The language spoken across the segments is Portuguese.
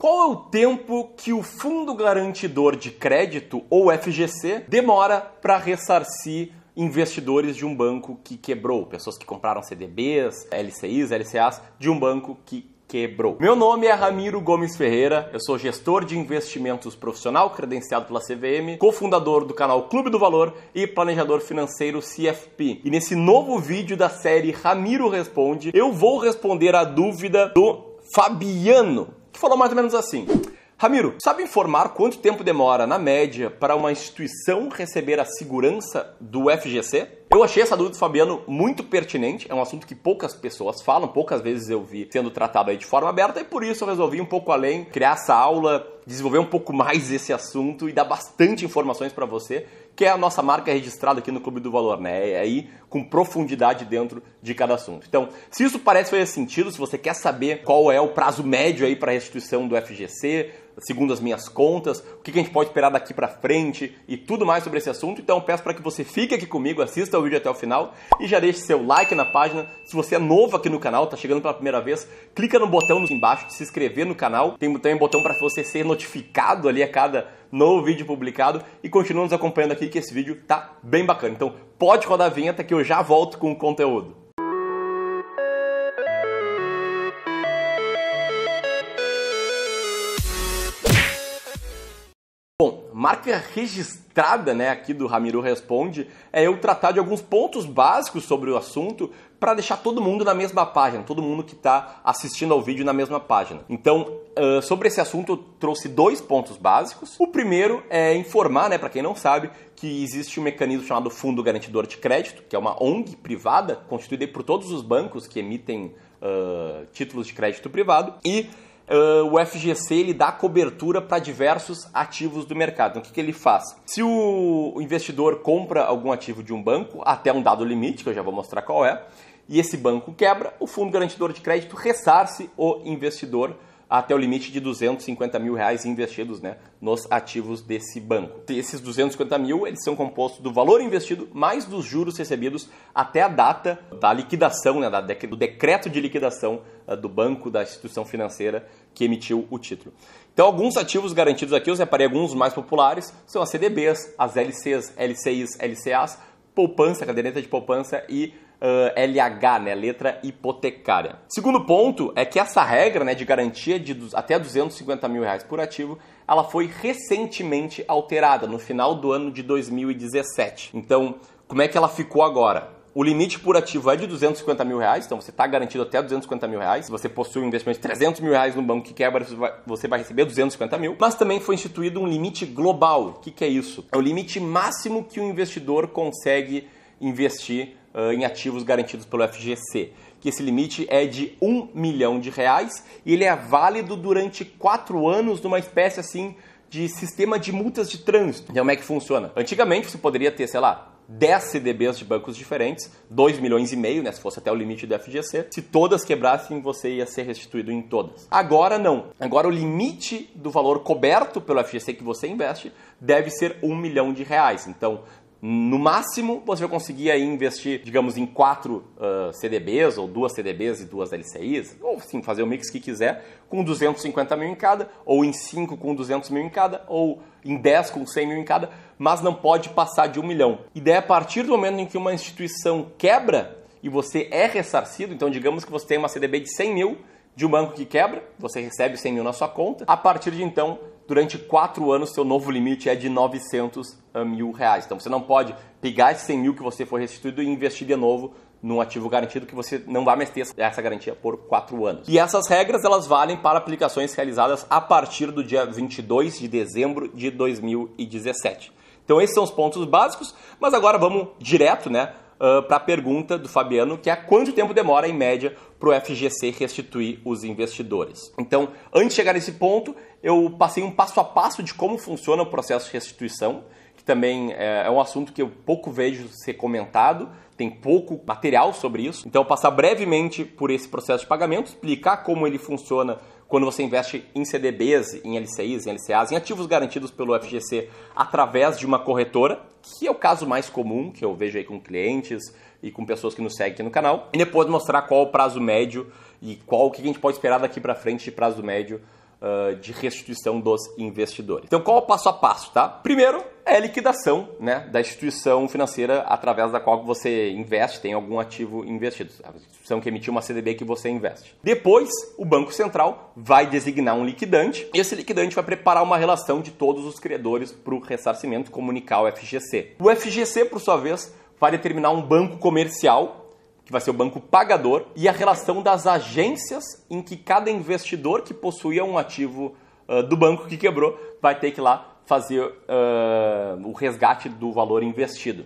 Qual é o tempo que o Fundo Garantidor de Crédito, ou FGC, demora para ressarcir investidores de um banco que quebrou? Pessoas que compraram CDBs, LCIs, LCAs de um banco que quebrou. Meu nome é Ramiro Gomes Ferreira, eu sou gestor de investimentos profissional credenciado pela CVM, cofundador do canal Clube do Valor e planejador financeiro CFP. E nesse novo vídeo da série Ramiro Responde, eu vou responder a dúvida do Fabiano falou mais ou menos assim. Ramiro, sabe informar quanto tempo demora, na média, para uma instituição receber a segurança do FGC? Eu achei essa dúvida do Fabiano muito pertinente, é um assunto que poucas pessoas falam, poucas vezes eu vi sendo tratado aí de forma aberta e por isso eu resolvi um pouco além, criar essa aula, desenvolver um pouco mais esse assunto e dar bastante informações para você que é a nossa marca registrada aqui no Clube do Valor, né? É aí com profundidade dentro de cada assunto. Então, se isso parece fazer sentido, se você quer saber qual é o prazo médio aí para restituição do FGC, segundo as minhas contas, o que a gente pode esperar daqui para frente e tudo mais sobre esse assunto. Então peço para que você fique aqui comigo, assista o vídeo até o final e já deixe seu like na página. Se você é novo aqui no canal, está chegando pela primeira vez, clica no botão embaixo de se inscrever no canal. Tem também um botão para você ser notificado ali a cada novo vídeo publicado e continua nos acompanhando aqui que esse vídeo tá bem bacana. Então pode rodar a vinheta que eu já volto com o conteúdo. marca registrada né, aqui do Ramiro Responde é eu tratar de alguns pontos básicos sobre o assunto para deixar todo mundo na mesma página, todo mundo que está assistindo ao vídeo na mesma página. Então, uh, sobre esse assunto, eu trouxe dois pontos básicos. O primeiro é informar, né, para quem não sabe, que existe um mecanismo chamado Fundo Garantidor de Crédito, que é uma ONG privada constituída por todos os bancos que emitem uh, títulos de crédito privado e uh, o FGC ele dá cobertura para diversos ativos do mercado. Então, o que, que ele faz? Se o investidor compra algum ativo de um banco até um dado limite, que eu já vou mostrar qual é, e esse banco quebra, o fundo garantidor de crédito ressarce o investidor até o limite de 250 mil reais investidos né, nos ativos desse banco. E esses 250 mil eles são compostos do valor investido mais dos juros recebidos até a data da liquidação, né, da, do decreto de liquidação ah, do banco, da instituição financeira que emitiu o título. Então, alguns ativos garantidos aqui, eu separei alguns mais populares, são as CDBs, as LCs, LCIs, LCAs, poupança, caderneta de poupança e uh, LH, né, letra hipotecária. Segundo ponto é que essa regra né, de garantia de até 250 mil reais por ativo ela foi recentemente alterada no final do ano de 2017. Então, como é que ela ficou agora? O limite por ativo é de 250 mil reais, então você está garantido até 250 mil reais. Se você possui um investimento de 300 mil reais no banco que quebra, você vai receber 250 mil. Mas também foi instituído um limite global. O que, que é isso? É o limite máximo que o investidor consegue investir uh, em ativos garantidos pelo FGC, que esse limite é de 1 milhão de reais e ele é válido durante 4 anos numa espécie assim de sistema de multas de trânsito. Então, como é que funciona? Antigamente você poderia ter, sei lá, 10 CDBs de bancos diferentes, 2 milhões e meio, né, se fosse até o limite do FGC. Se todas quebrassem, você ia ser restituído em todas. Agora não. Agora o limite do valor coberto pelo FGC que você investe deve ser 1 milhão de reais. Então, no máximo, você vai conseguir aí investir, digamos, em quatro uh, CDBs, ou duas CDBs e duas LCIs, ou sim, fazer o mix que quiser, com 250 mil em cada, ou em cinco com 200 mil em cada, ou em 10 com 100 mil em cada, mas não pode passar de um milhão. Ideia a partir do momento em que uma instituição quebra e você é ressarcido, então digamos que você tem uma CDB de 100 mil de um banco que quebra, você recebe 100 mil na sua conta. A partir de então, durante quatro anos, seu novo limite é de 900 ah, mil reais. Então você não pode pegar esses 100 mil que você foi restituído e investir de novo num ativo garantido que você não vai mais ter essa garantia por quatro anos. E essas regras elas valem para aplicações realizadas a partir do dia 22 de dezembro de 2017. Então esses são os pontos básicos, mas agora vamos direto, né? uh, para a pergunta do Fabiano, que é quanto tempo demora, em média, para o FGC restituir os investidores. Então, antes de chegar nesse ponto, eu passei um passo a passo de como funciona o processo de restituição, que também é, é um assunto que eu pouco vejo ser comentado, tem pouco material sobre isso. Então, passar brevemente por esse processo de pagamento, explicar como ele funciona quando você investe em CDBs, em LCIs, em LCAs, em ativos garantidos pelo FGC através de uma corretora, que é o caso mais comum que eu vejo aí com clientes e com pessoas que nos seguem aqui no canal, e depois mostrar qual o prazo médio e qual o que a gente pode esperar daqui para frente de prazo médio uh, de restituição dos investidores. Então, qual é o passo a passo, tá? Primeiro, é a liquidação né, da instituição financeira através da qual você investe, tem algum ativo investido. A instituição que emitiu uma CDB que você investe. Depois, o Banco Central vai designar um liquidante. E Esse liquidante vai preparar uma relação de todos os credores para o ressarcimento, comunicar ao FGC. O FGC, por sua vez, vai determinar um banco comercial que vai ser o banco pagador, e a relação das agências em que cada investidor que possuía um ativo uh, do banco que quebrou vai ter que ir lá fazer uh, o resgate do valor investido.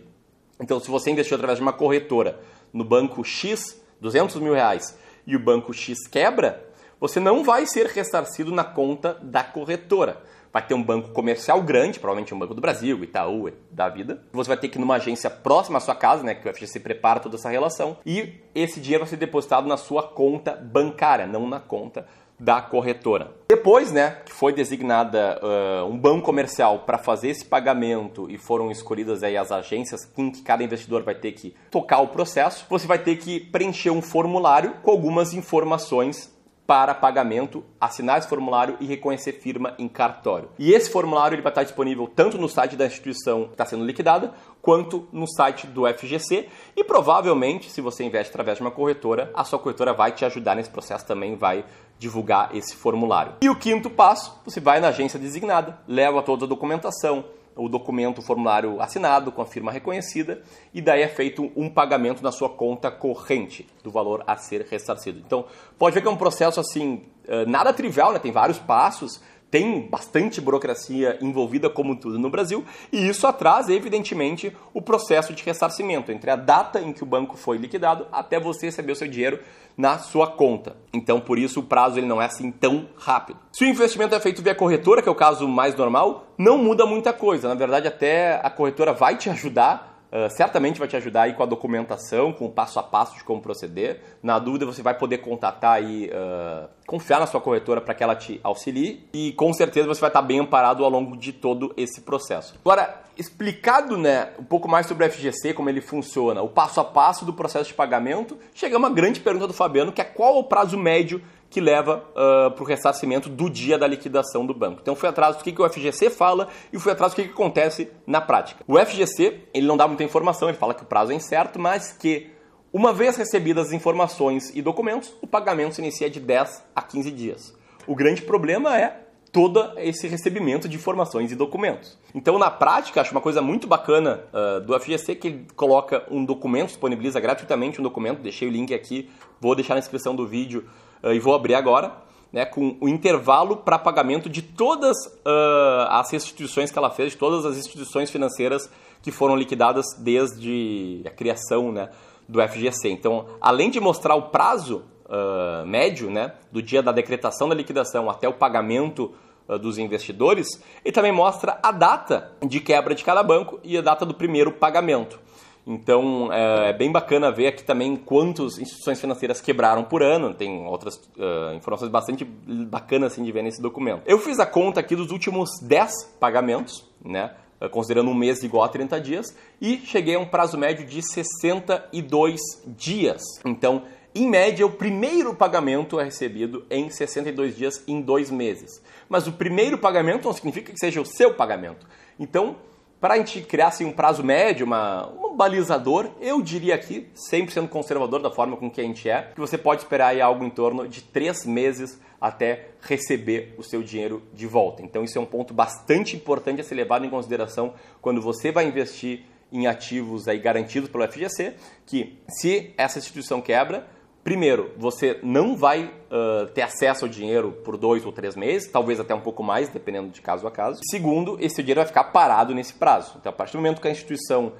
Então, se você investiu através de uma corretora no banco X, 200 mil reais, e o banco X quebra, você não vai ser ressarcido na conta da corretora. Vai ter um banco comercial grande, provavelmente um Banco do Brasil, Itaú, da vida. Você vai ter que ir numa agência próxima à sua casa, né, que o FGC prepara toda essa relação, e esse dinheiro vai ser depositado na sua conta bancária, não na conta da corretora. Depois, né, que foi designada uh, um banco comercial para fazer esse pagamento e foram escolhidas aí as agências em que cada investidor vai ter que tocar o processo, você vai ter que preencher um formulário com algumas informações para pagamento, assinar esse formulário e reconhecer firma em cartório. E esse formulário ele vai estar disponível tanto no site da instituição que está sendo liquidada, quanto no site do FGC. E provavelmente, se você investe através de uma corretora, a sua corretora vai te ajudar nesse processo também, vai divulgar esse formulário. E o quinto passo, você vai na agência designada, leva toda a documentação, o documento, o formulário assinado com a firma reconhecida e daí é feito um pagamento na sua conta corrente do valor a ser ressarcido. Então, pode ver que é um processo assim, eh, nada trivial, né? tem vários passos, tem bastante burocracia envolvida, como tudo no Brasil, e isso atrasa, evidentemente, o processo de ressarcimento entre a data em que o banco foi liquidado até você receber o seu dinheiro na sua conta. Então, por isso, o prazo ele não é assim tão rápido. Se o investimento é feito via corretora, que é o caso mais normal, não muda muita coisa. Na verdade, até a corretora vai te ajudar ah, certamente vai te ajudar aí com a documentação, com o passo a passo de como proceder. Na dúvida, você vai poder contatar e uh, ah, confiar na sua corretora para que ela te auxilie e com certeza você vai estar bem amparado ao longo de todo esse processo. Agora, explicado né, um pouco mais sobre o FGC, como ele funciona, o passo a passo do processo de pagamento, chega uma grande pergunta do Fabiano, que é qual o prazo médio que leva uh, ah, para o ressarcimento do dia da liquidação do banco. Então foi atrás do que, que o FGC fala e foi atrás do que, que acontece na prática. O FGC ele não dá muita informação, ele fala que o prazo é incerto, mas que uma vez recebidas as informações e documentos, o pagamento se inicia de 10 a 15 dias. O grande problema é todo esse recebimento de informações e documentos. Então, na prática, acho uma coisa muito bacana uh, do FGC que ele coloca um documento, disponibiliza gratuitamente um documento, deixei o link aqui, vou deixar na descrição do vídeo ah, e vou abrir agora, né, com o intervalo para pagamento de todas uh, as restituições que ela fez, de todas as instituições financeiras que foram liquidadas desde a criação né, do FGC. Então, além de mostrar o prazo uh, médio né, do dia da decretação da liquidação até o pagamento uh, dos investidores, ele também mostra a data de quebra de cada banco e a data do primeiro pagamento. Então é, é, bem bacana ver aqui também quantas instituições financeiras quebraram por ano. Tem outras uh, informações bastante bacanas assim, de ver nesse documento. Eu fiz a conta aqui dos últimos 10 pagamentos, né? É, considerando um mês igual a 30 dias, e cheguei a um prazo médio de 62 dias. Então, em média, o primeiro pagamento é recebido em 62 dias, em dois meses. Mas o primeiro pagamento não significa que seja o seu pagamento. Então, para a gente criar assim, um prazo médio, uma, um balizador, eu diria aqui, sempre sendo conservador da forma com que a gente é, que você pode esperar aí algo em torno de três meses até receber o seu dinheiro de volta. Então, isso é um ponto bastante importante a ser levado em consideração quando você vai investir em ativos aí garantidos pelo FGC, que se essa instituição quebra, Primeiro, você não vai uh, ter acesso ao dinheiro por dois ou três meses, talvez até um pouco mais, dependendo de caso a caso. Segundo, esse dinheiro vai ficar parado nesse prazo. Então, a partir do momento que a instituição uh,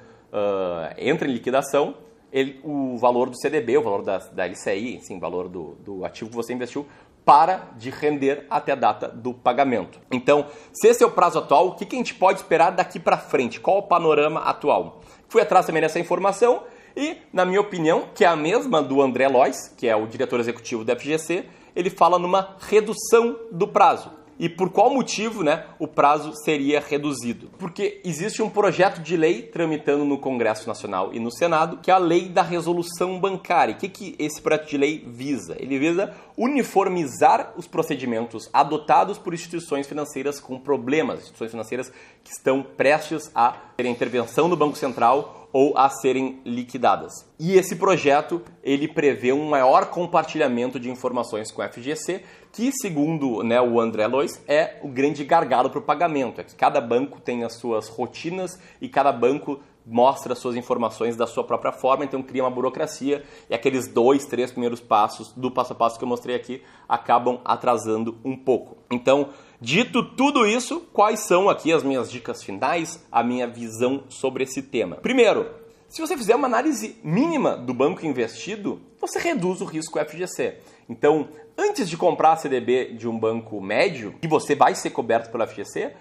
entra em liquidação, ele, o valor do CDB, o valor da, da LCI, sim, o valor do, do ativo que você investiu, para de render até a data do pagamento. Então, se esse é o prazo atual, o que, que a gente pode esperar daqui para frente? Qual o panorama atual? Fui atrás também dessa informação e, na minha opinião, que é a mesma do André Lois, que é o diretor executivo da FGC, ele fala numa redução do prazo. E por qual motivo né, o prazo seria reduzido? Porque existe um projeto de lei tramitando no Congresso Nacional e no Senado, que é a Lei da Resolução Bancária. O que, que esse projeto de lei visa? Ele visa uniformizar os procedimentos adotados por instituições financeiras com problemas, instituições financeiras que estão prestes a terem intervenção do Banco Central ou a serem liquidadas. E esse projeto, ele prevê um maior compartilhamento de informações com a FGC, que segundo né, o André Lois, é o grande gargalo para o pagamento, é que cada banco tem as suas rotinas e cada banco mostra suas informações da sua própria forma, então cria uma burocracia e aqueles dois, três primeiros passos do passo a passo que eu mostrei aqui acabam atrasando um pouco. Então, Dito tudo isso, quais são aqui as minhas dicas finais, a minha visão sobre esse tema? Primeiro, se você fizer uma análise mínima do banco investido, você reduz o risco FGC. Então, antes de comprar CDB de um banco médio, que você vai ser coberto pelo FGC,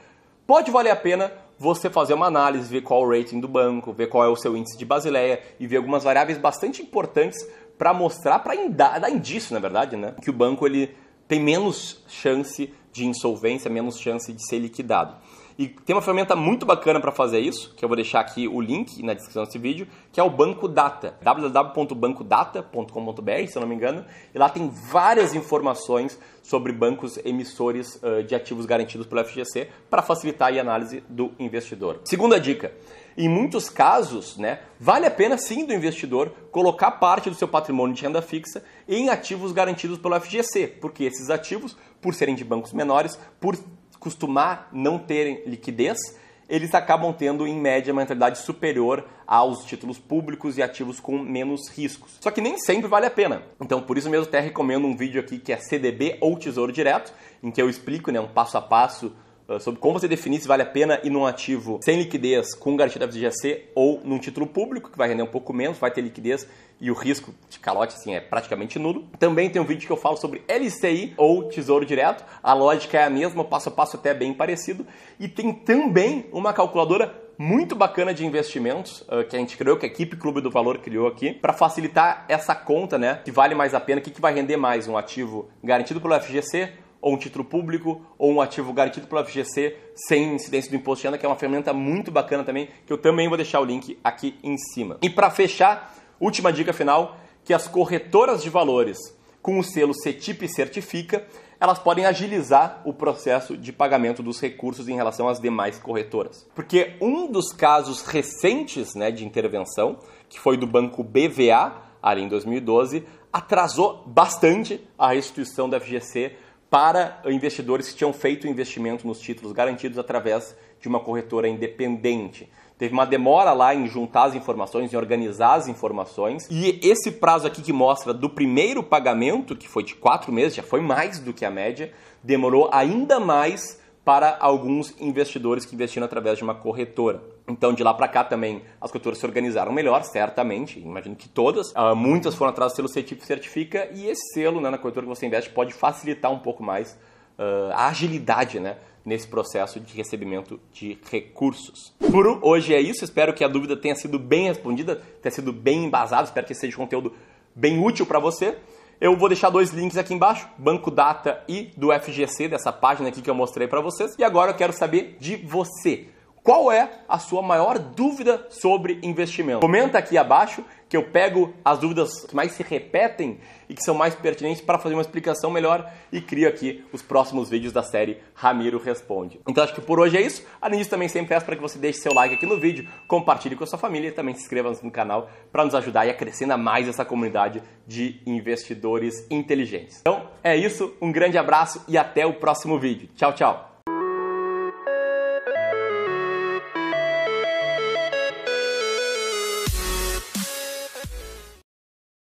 pode valer a pena você fazer uma análise, ver qual o rating do banco, ver qual é o seu índice de Basileia e ver algumas variáveis bastante importantes para mostrar, para dar indício, na verdade, né, que o banco ele tem menos chance de insolvência, menos chance de ser liquidado. E tem uma ferramenta muito bacana para fazer isso, que eu vou deixar aqui o link na descrição desse vídeo, que é o Banco Data, www.bancodata.com.br, se eu não me engano. E lá tem várias informações sobre bancos emissores eh, de ativos garantidos pelo FGC para facilitar a análise do investidor. Segunda dica, em muitos casos, né, vale a pena sim do investidor colocar parte do seu patrimônio de renda fixa em ativos garantidos pelo FGC, porque esses ativos, por serem de bancos menores, por costumar não terem liquidez, eles acabam tendo, em média, uma rentabilidade superior aos títulos públicos e ativos com menos riscos. Só que nem sempre vale a pena. Então, por isso mesmo, até recomendo um vídeo aqui que é CDB ou Tesouro Direto, em que eu explico né, um passo a passo ah, sobre como você definir se vale a pena ir num ativo sem liquidez com garantia da FGC ou num título público, que vai render um pouco menos, vai ter liquidez e o risco de calote assim, é praticamente nulo. Também tem um vídeo que eu falo sobre LCI ou Tesouro Direto. A lógica é a mesma, passo a passo até bem parecido. E tem também uma calculadora muito bacana de investimentos ah, que a gente criou, que a equipe Clube do Valor criou aqui, para facilitar essa conta, né? Que vale mais a pena, o que, que vai render mais? Um ativo garantido pelo FGC ou um título público, ou um ativo garantido pelo FGC sem incidência do imposto de renda, que é uma ferramenta muito bacana também, que eu também vou deixar o link aqui em cima. E para fechar, última dica final, que as corretoras de valores com o selo CETIP Certifica, elas podem agilizar o processo de pagamento dos recursos em relação às demais corretoras. Porque um dos casos recentes né, de intervenção, que foi do banco BVA, ali em 2012, atrasou bastante a restituição da FGC para investidores que tinham feito investimento nos títulos garantidos através de uma corretora independente. Teve uma demora lá em juntar as informações, em organizar as informações. E esse prazo aqui que mostra do primeiro pagamento, que foi de quatro meses, já foi mais do que a média, demorou ainda mais para alguns investidores que investiram através de uma corretora. Então, de lá para cá também, as corretoras se organizaram melhor, certamente, imagino que todas. Uh, muitas foram atrás do selo c Certifica e esse selo né, na corretora que você investe pode facilitar um pouco mais uh, a agilidade né, nesse processo de recebimento de recursos. Por hoje é isso, espero que a dúvida tenha sido bem respondida, tenha sido bem embasada, espero que seja conteúdo bem útil para você. Eu vou deixar dois links aqui embaixo, Banco Data e do FGC, dessa página aqui que eu mostrei para vocês. E agora eu quero saber de você qual é a sua maior dúvida sobre investimento. Comenta aqui abaixo que eu pego as dúvidas que mais se repetem e que são mais pertinentes para fazer uma explicação melhor e crio aqui os próximos vídeos da série Ramiro Responde. Então acho que por hoje é isso. Além disso, também sempre peço para que você deixe seu like aqui no vídeo, compartilhe com a sua família e também se inscreva no canal para nos ajudar e acrescentar mais essa comunidade de investidores inteligentes. Então é isso, um grande abraço e até o próximo vídeo. Tchau, tchau!